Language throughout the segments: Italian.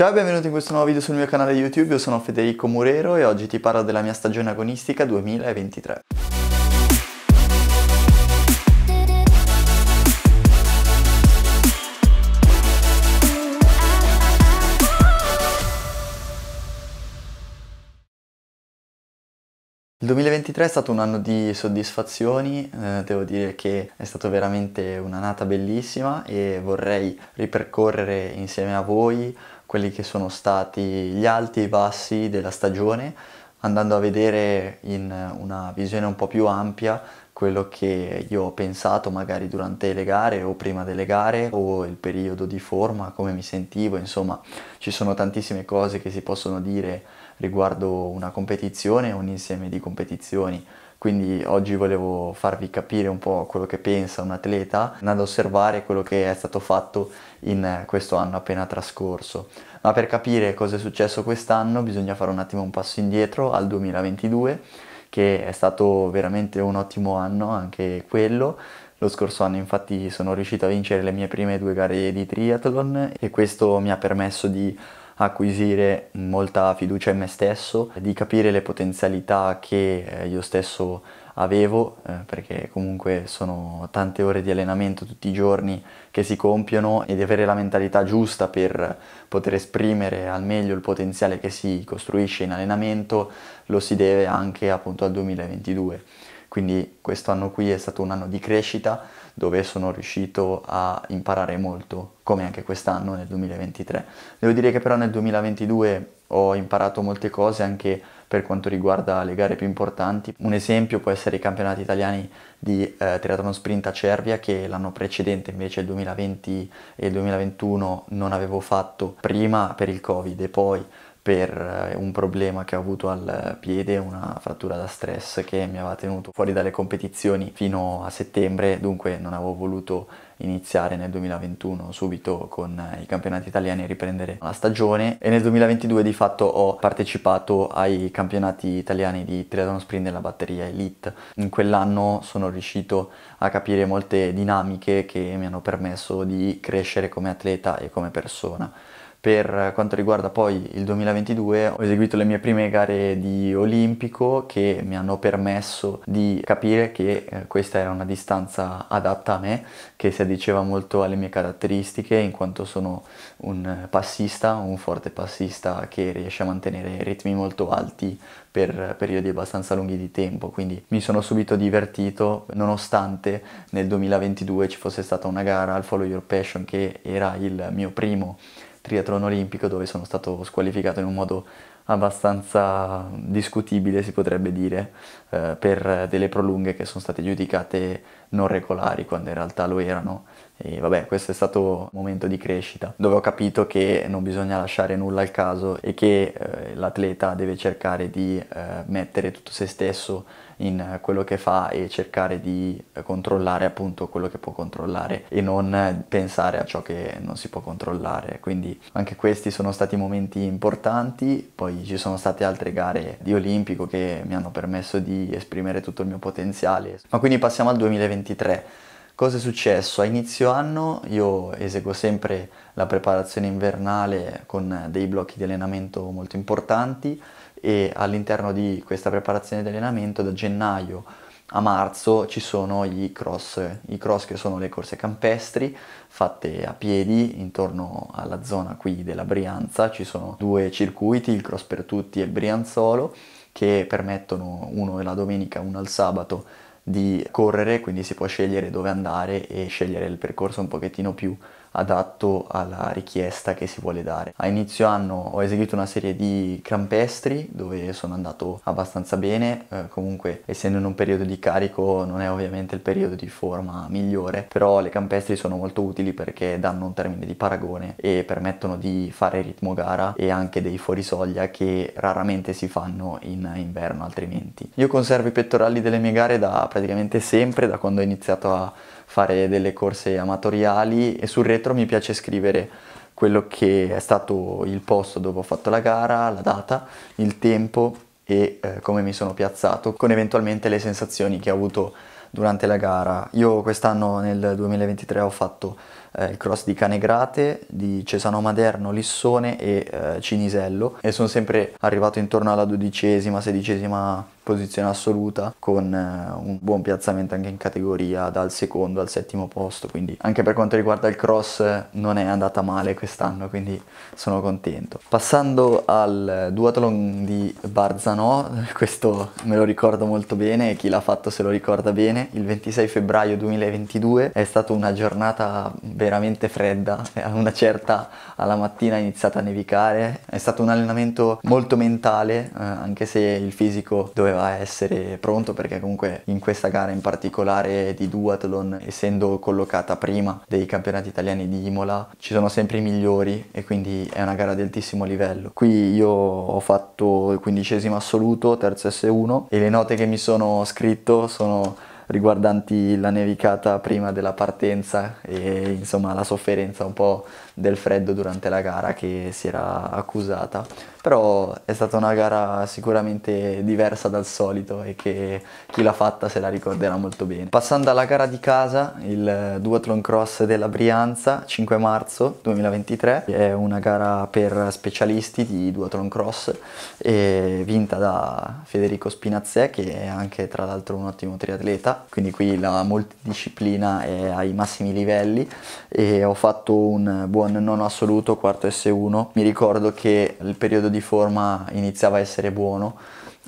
Ciao e benvenuti in questo nuovo video sul mio canale YouTube, io sono Federico Murero e oggi ti parlo della mia stagione agonistica 2023. Il 2023 è stato un anno di soddisfazioni, eh, devo dire che è stata veramente un'annata bellissima e vorrei ripercorrere insieme a voi quelli che sono stati gli alti e i bassi della stagione, andando a vedere in una visione un po' più ampia quello che io ho pensato magari durante le gare o prima delle gare o il periodo di forma, come mi sentivo, insomma ci sono tantissime cose che si possono dire riguardo una competizione, un insieme di competizioni. Quindi oggi volevo farvi capire un po' quello che pensa un atleta, andando ad osservare quello che è stato fatto in questo anno appena trascorso. Ma per capire cosa è successo quest'anno bisogna fare un attimo un passo indietro al 2022, che è stato veramente un ottimo anno anche quello. Lo scorso anno infatti sono riuscito a vincere le mie prime due gare di triathlon e questo mi ha permesso di acquisire molta fiducia in me stesso, di capire le potenzialità che eh, io stesso avevo, eh, perché comunque sono tante ore di allenamento tutti i giorni che si compiono e di avere la mentalità giusta per poter esprimere al meglio il potenziale che si costruisce in allenamento lo si deve anche appunto al 2022. Quindi quest'anno qui è stato un anno di crescita dove sono riuscito a imparare molto, come anche quest'anno nel 2023. Devo dire che però nel 2022 ho imparato molte cose anche per quanto riguarda le gare più importanti. Un esempio può essere i campionati italiani di eh, triathlon sprint a Cervia che l'anno precedente invece il 2020 e il 2021 non avevo fatto prima per il Covid e poi per eh, un problema che ho avuto al piede, una frattura da stress che mi aveva tenuto fuori dalle competizioni fino a settembre, dunque non avevo voluto iniziare nel 2021 subito con eh, i campionati italiani e riprendere la stagione e nel 2022 di fatto ho partecipato ai campionati italiani di triathlon sprint della batteria Elite. In quell'anno sono riuscito a capire molte dinamiche che mi hanno permesso di crescere come atleta e come persona per quanto riguarda poi il 2022 ho eseguito le mie prime gare di olimpico che mi hanno permesso di capire che eh, questa era una distanza adatta a me, che si addiceva molto alle mie caratteristiche in quanto sono un passista, un forte passista che riesce a mantenere ritmi molto alti per periodi abbastanza lunghi di tempo, quindi mi sono subito divertito nonostante nel 2022 ci fosse stata una gara al Follow Your Passion che era il mio primo triathlon olimpico dove sono stato squalificato in un modo abbastanza discutibile si potrebbe dire eh, per delle prolunghe che sono state giudicate non regolari quando in realtà lo erano e vabbè, questo è stato un momento di crescita dove ho capito che non bisogna lasciare nulla al caso e che eh, l'atleta deve cercare di eh, mettere tutto se stesso in quello che fa e cercare di eh, controllare appunto quello che può controllare e non pensare a ciò che non si può controllare. Quindi anche questi sono stati momenti importanti, poi ci sono state altre gare di olimpico che mi hanno permesso di esprimere tutto il mio potenziale. Ma quindi passiamo al 2023 Cosa è successo? A inizio anno io eseguo sempre la preparazione invernale con dei blocchi di allenamento molto importanti e all'interno di questa preparazione di allenamento da gennaio a marzo ci sono i cross, i cross che sono le corse campestri fatte a piedi intorno alla zona qui della Brianza, ci sono due circuiti, il cross per tutti e il Brianzolo, che permettono uno la domenica, uno al sabato di correre, quindi si può scegliere dove andare e scegliere il percorso un pochettino più adatto alla richiesta che si vuole dare. A inizio anno ho eseguito una serie di campestri dove sono andato abbastanza bene, eh, comunque essendo in un periodo di carico non è ovviamente il periodo di forma migliore, però le campestri sono molto utili perché danno un termine di paragone e permettono di fare ritmo gara e anche dei fuorisoglia che raramente si fanno in inverno altrimenti. Io conservo i pettorali delle mie gare da praticamente sempre, da quando ho iniziato a fare delle corse amatoriali e sul retro mi piace scrivere quello che è stato il posto dove ho fatto la gara, la data, il tempo e eh, come mi sono piazzato con eventualmente le sensazioni che ho avuto durante la gara. Io quest'anno nel 2023 ho fatto eh, il cross di Canegrate, di Cesano Maderno, Lissone e eh, Cinisello e sono sempre arrivato intorno alla dodicesima, sedicesima posizione assoluta con eh, un buon piazzamento anche in categoria dal secondo al settimo posto quindi anche per quanto riguarda il cross non è andata male quest'anno quindi sono contento passando al duathlon di Barzanò questo me lo ricordo molto bene chi l'ha fatto se lo ricorda bene il 26 febbraio 2022 è stata una giornata veramente fredda a una certa alla mattina è iniziata a nevicare è stato un allenamento molto mentale eh, anche se il fisico doveva doveva essere pronto perché comunque in questa gara in particolare di duathlon, essendo collocata prima dei campionati italiani di Imola, ci sono sempre i migliori e quindi è una gara di altissimo livello. Qui io ho fatto il quindicesimo assoluto, terzo S1 e le note che mi sono scritto sono riguardanti la nevicata prima della partenza e insomma la sofferenza un po' del freddo durante la gara che si era accusata però è stata una gara sicuramente diversa dal solito e che chi l'ha fatta se la ricorderà molto bene. Passando alla gara di casa, il Duathlon Cross della Brianza, 5 marzo 2023, è una gara per specialisti di Duathlon Cross vinta da Federico Spinazzè che è anche tra l'altro un ottimo triatleta, quindi qui la multidisciplina è ai massimi livelli e ho fatto un buon nono assoluto, quarto S1. Mi ricordo che il periodo di forma iniziava a essere buono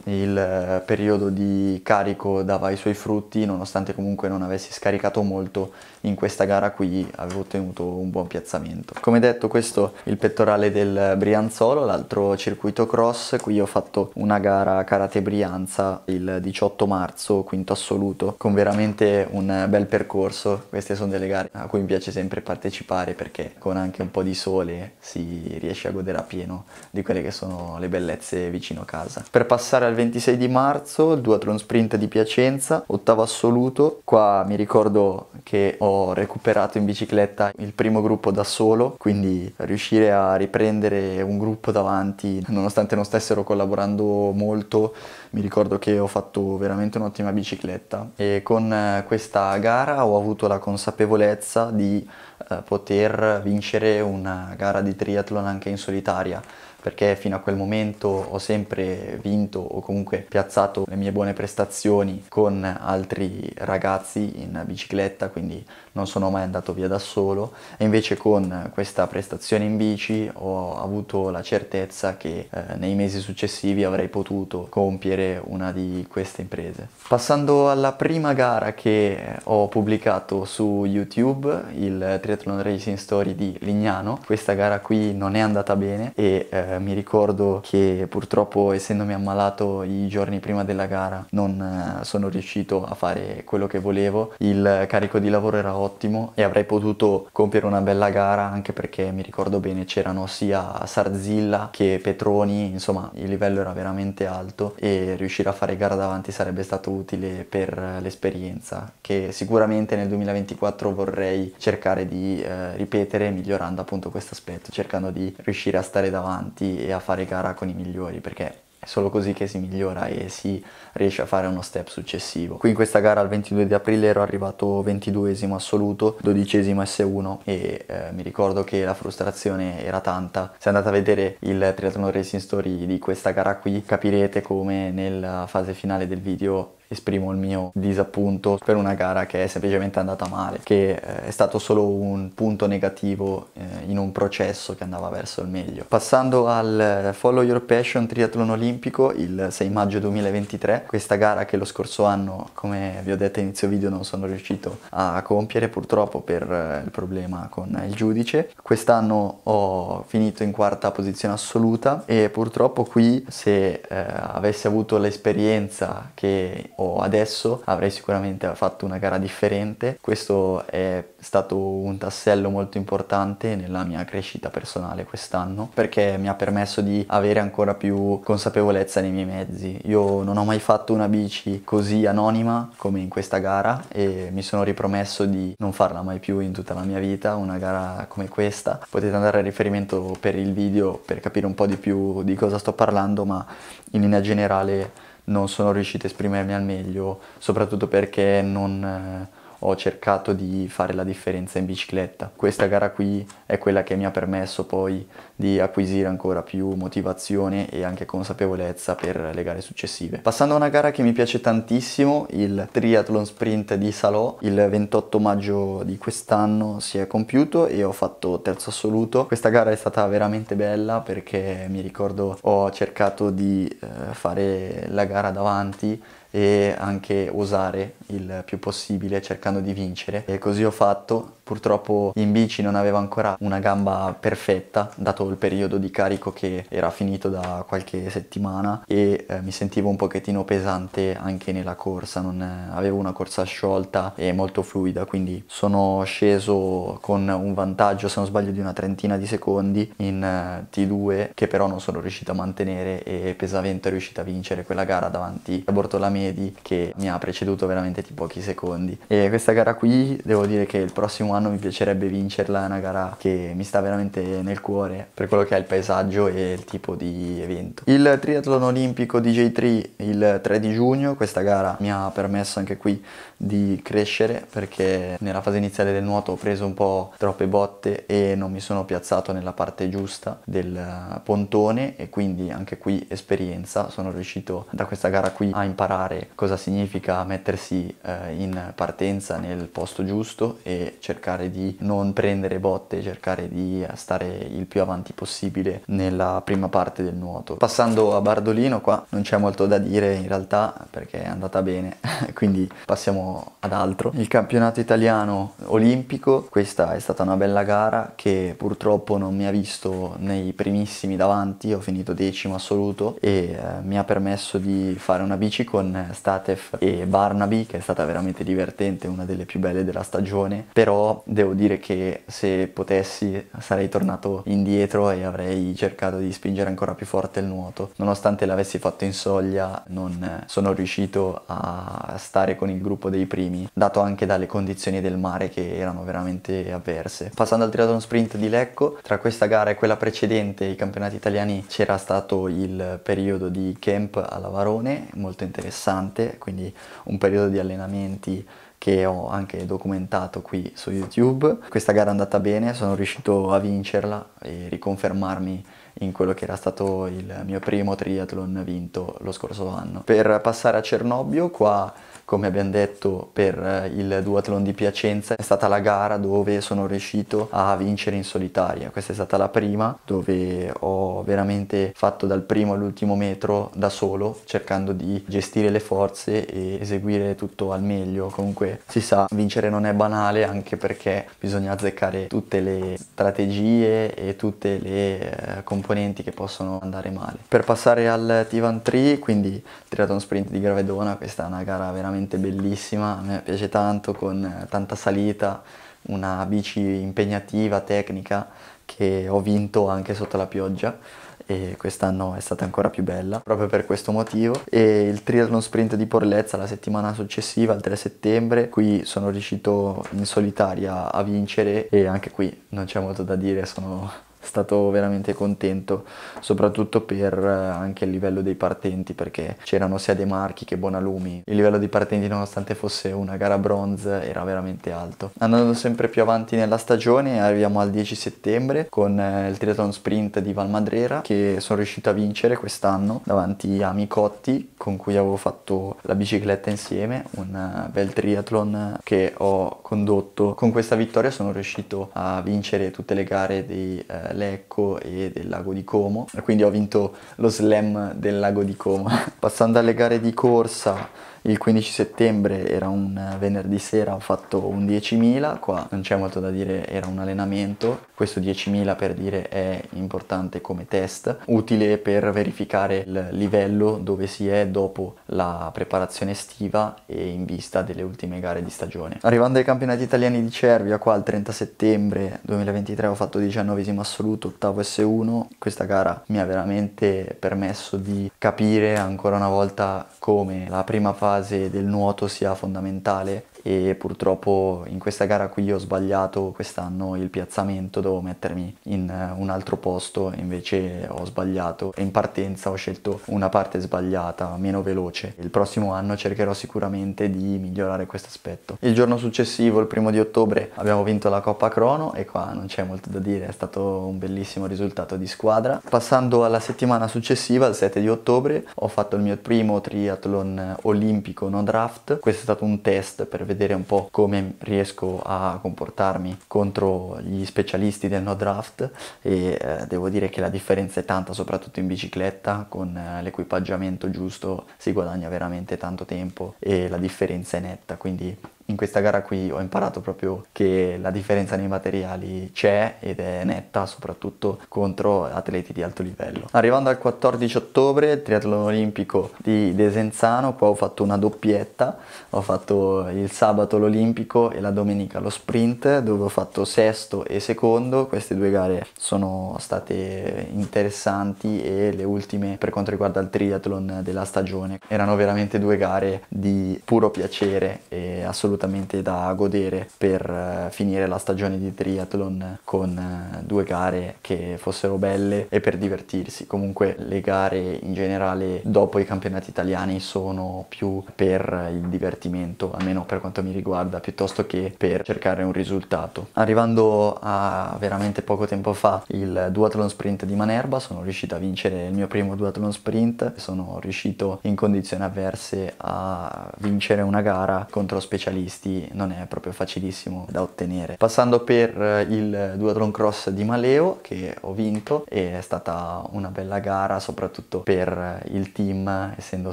il eh, periodo di carico dava i suoi frutti, nonostante comunque non avessi scaricato molto in questa gara qui avevo ottenuto un buon piazzamento. Come detto questo è il pettorale del Brianzolo, l'altro circuito cross, qui ho fatto una gara Karate Brianza il 18 marzo, quinto assoluto, con veramente un bel percorso, queste sono delle gare a cui mi piace sempre partecipare perché con anche un po' di sole si riesce a godere a pieno di quelle che sono le bellezze vicino casa. Per passare passare al 26 di marzo, il duathlon sprint di Piacenza, ottavo assoluto. Qua mi ricordo che ho recuperato in bicicletta il primo gruppo da solo, quindi riuscire a riprendere un gruppo davanti, nonostante non stessero collaborando molto, mi ricordo che ho fatto veramente un'ottima bicicletta e con eh, questa gara ho avuto la consapevolezza di eh, poter vincere una gara di triathlon anche in solitaria perché fino a quel momento ho sempre vinto o comunque piazzato le mie buone prestazioni con altri ragazzi in bicicletta, quindi non sono mai andato via da solo e invece con questa prestazione in bici ho avuto la certezza che eh, nei mesi successivi avrei potuto compiere una di queste imprese. Passando alla prima gara che eh, ho pubblicato su YouTube, il Triathlon Racing Story di Lignano, questa gara qui non è andata bene e eh, mi ricordo che purtroppo essendomi ammalato i giorni prima della gara non eh, sono riuscito a fare quello che volevo, il carico di lavoro era ottimo e avrei potuto compiere una bella gara anche perché mi ricordo bene c'erano sia Sarzilla che Petroni, insomma il livello era veramente alto e riuscire a fare gara davanti sarebbe stato utile per l'esperienza che sicuramente nel 2024 vorrei cercare di eh, ripetere migliorando appunto questo aspetto, cercando di riuscire a stare davanti e a fare gara con i migliori perché è solo così che si migliora e si riesce a fare uno step successivo. Qui in questa gara al 22 di aprile ero arrivato 22esimo assoluto, 12esimo S1 e eh, mi ricordo che la frustrazione era tanta. Se andate a vedere il triathlon racing story di questa gara qui capirete come nella fase finale del video esprimo il mio disappunto per una gara che è semplicemente andata male, che eh, è stato solo un punto negativo eh, in un processo che andava verso il meglio. Passando al eh, Follow Your Passion Triathlon Olimpico il 6 maggio 2023, questa gara che lo scorso anno, come vi ho detto inizio video, non sono riuscito a compiere purtroppo per il problema con il giudice. Quest'anno ho finito in quarta posizione assoluta e purtroppo qui se eh, avessi avuto l'esperienza che ho ho adesso avrei sicuramente fatto una gara differente. Questo è stato un tassello molto importante nella mia crescita personale quest'anno perché mi ha permesso di avere ancora più consapevolezza nei miei mezzi. Io non ho mai fatto una bici così anonima come in questa gara e mi sono ripromesso di non farla mai più in tutta la mia vita, una gara come questa. Potete andare a riferimento per il video per capire un po' di più di cosa sto parlando, ma in linea generale non sono riuscito a esprimermi al meglio, soprattutto perché non eh, ho cercato di fare la differenza in bicicletta. Questa gara qui è quella che mi ha permesso poi di acquisire ancora più motivazione e anche consapevolezza per le gare successive. Passando a una gara che mi piace tantissimo, il Triathlon Sprint di Salò, il 28 maggio di quest'anno si è compiuto e ho fatto terzo assoluto. Questa gara è stata veramente bella perché mi ricordo ho cercato di eh, fare la gara davanti e anche osare il più possibile cercando di vincere e così ho fatto purtroppo in bici non avevo ancora una gamba perfetta dato il periodo di carico che era finito da qualche settimana e eh, mi sentivo un pochettino pesante anche nella corsa non eh, avevo una corsa sciolta e molto fluida quindi sono sceso con un vantaggio se non sbaglio di una trentina di secondi in eh, T2 che però non sono riuscito a mantenere e Pesavento è riuscito a vincere quella gara davanti a Bortolami Medi che mi ha preceduto veramente di pochi secondi. E questa gara qui devo dire che il prossimo anno mi piacerebbe vincerla, è una gara che mi sta veramente nel cuore per quello che è il paesaggio e il tipo di evento. Il triathlon olimpico DJ3 il 3 di giugno, questa gara mi ha permesso anche qui di crescere perché nella fase iniziale del nuoto ho preso un po' troppe botte e non mi sono piazzato nella parte giusta del eh, pontone e quindi anche qui esperienza, sono riuscito da questa gara qui a imparare cosa significa mettersi eh, in partenza nel posto giusto e cercare di non prendere botte, cercare di eh, stare il più avanti possibile nella prima parte del nuoto. Passando a Bardolino qua non c'è molto da dire in realtà perché è andata bene, quindi passiamo ad altro. Il campionato italiano olimpico, questa è stata una bella gara che purtroppo non mi ha visto nei primissimi davanti, ho finito decimo assoluto e eh, mi ha permesso di fare una bici con Statef e Barnaby che è stata veramente divertente, una delle più belle della stagione, però devo dire che se potessi sarei tornato indietro e avrei cercato di spingere ancora più forte il nuoto. Nonostante l'avessi fatto in soglia non sono riuscito a stare con il gruppo dei i primi, dato anche dalle condizioni del mare che erano veramente avverse. Passando al triathlon sprint di Lecco, tra questa gara e quella precedente, i campionati italiani, c'era stato il periodo di camp alla Varone, molto interessante, quindi un periodo di allenamenti che ho anche documentato qui su YouTube. Questa gara è andata bene, sono riuscito a vincerla e riconfermarmi in quello che era stato il mio primo triathlon vinto lo scorso anno. Per passare a Cernobbio, qua come abbiamo detto per eh, il duathlon di Piacenza è stata la gara dove sono riuscito a vincere in solitaria, questa è stata la prima dove ho veramente fatto dal primo all'ultimo metro da solo cercando di gestire le forze e eseguire tutto al meglio, comunque si sa vincere non è banale anche perché bisogna azzeccare tutte le strategie e tutte le eh, componenti che possono andare male. Per passare al Tivan 3, quindi triathlon sprint di Gravedona, questa è una gara veramente veramente bellissima, a me piace tanto, con eh, tanta salita, una bici impegnativa, tecnica, che ho vinto anche sotto la pioggia e quest'anno è stata ancora più bella proprio per questo motivo e il triathlon sprint di Porlezza la settimana successiva il 3 settembre qui sono riuscito in solitaria a vincere e anche qui non c'è molto da dire sono stato veramente contento, soprattutto per eh, anche il livello dei partenti, perché c'erano sia De Marchi che Bonalumi. Il livello dei partenti, nonostante fosse una gara bronze, era veramente alto. Andando sempre più avanti nella stagione, arriviamo al 10 settembre con eh, il triathlon sprint di Valmadrera, che sono riuscito a vincere quest'anno davanti a Micotti, con cui avevo fatto la bicicletta insieme, un eh, bel triathlon che ho condotto. Con questa vittoria sono riuscito a vincere tutte le gare dei eh, Lecco e del lago di Como, quindi ho vinto lo slam del lago di Como. Passando alle gare di corsa il 15 settembre era un venerdì sera, ho fatto un 10.000, qua non c'è molto da dire, era un allenamento. Questo 10.000 per dire è importante come test, utile per verificare il livello dove si è dopo la preparazione estiva e in vista delle ultime gare di stagione. Arrivando ai campionati italiani di Cervia, qua il 30 settembre 2023 ho fatto 19 assoluto, ottavo S1. Questa gara mi ha veramente permesso di capire ancora una volta come la prima fase base del nuoto sia fondamentale e purtroppo in questa gara qui ho sbagliato quest'anno il piazzamento, dovevo mettermi in eh, un altro posto, invece ho sbagliato e in partenza ho scelto una parte sbagliata, meno veloce. Il prossimo anno cercherò sicuramente di migliorare questo aspetto. Il giorno successivo, il primo di ottobre, abbiamo vinto la Coppa Crono e qua non c'è molto da dire, è stato un bellissimo risultato di squadra. Passando alla settimana successiva, il 7 di ottobre, ho fatto il mio primo triathlon eh, olimpico no draft. Questo è stato un test per vedere vedere un po' come riesco a comportarmi contro gli specialisti del no draft e eh, devo dire che la differenza è tanta soprattutto in bicicletta con eh, l'equipaggiamento giusto si guadagna veramente tanto tempo e la differenza è netta quindi in questa gara qui ho imparato proprio che la differenza nei materiali c'è ed è netta soprattutto contro atleti di alto livello. Arrivando al 14 ottobre, triathlon olimpico di Desenzano, qua ho fatto una doppietta, ho fatto il sabato l'olimpico e la domenica lo sprint dove ho fatto sesto e secondo, queste due gare sono state interessanti e le ultime per quanto riguarda il triathlon della stagione erano veramente due gare di puro piacere e assolutamente assolutamente da godere per eh, finire la stagione di triathlon con eh, due gare che fossero belle e per divertirsi. Comunque le gare in generale dopo i campionati italiani sono più per il divertimento, almeno per quanto mi riguarda, piuttosto che per cercare un risultato. Arrivando a veramente poco tempo fa il duathlon sprint di Manerba, sono riuscito a vincere il mio primo duathlon sprint, sono riuscito in condizioni avverse a vincere una gara contro specialisti giornalisti non è proprio facilissimo da ottenere. Passando per eh, il duathlon cross di Maleo che ho vinto e è stata una bella gara soprattutto per eh, il team essendo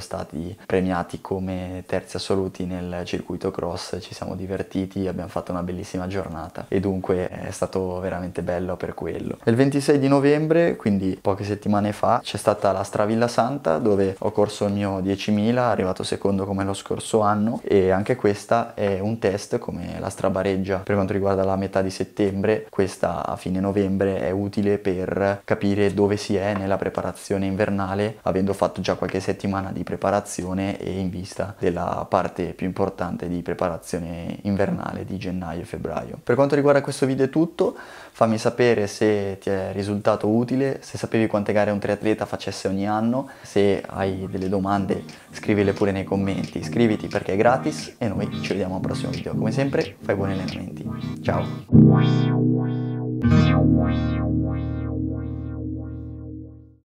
stati premiati come terzi assoluti nel circuito cross ci siamo divertiti abbiamo fatto una bellissima giornata e dunque è stato veramente bello per quello. Il 26 di novembre quindi poche settimane fa c'è stata la Stravilla Santa dove ho corso il mio 10.000 arrivato secondo come lo scorso anno e anche questa è è un test come la strabareggia per quanto riguarda la metà di settembre, questa a fine novembre è utile per capire dove si è nella preparazione invernale, avendo fatto già qualche settimana di preparazione e in vista della parte più importante di preparazione invernale di gennaio e febbraio. Per quanto riguarda questo video è tutto, fammi sapere se ti è risultato utile, se sapevi quante gare un triatleta facesse ogni anno, se hai delle domande scrivile pure nei commenti, iscriviti perché è gratis e noi ci vediamo al prossimo video, come sempre fai buoni allenamenti, ciao!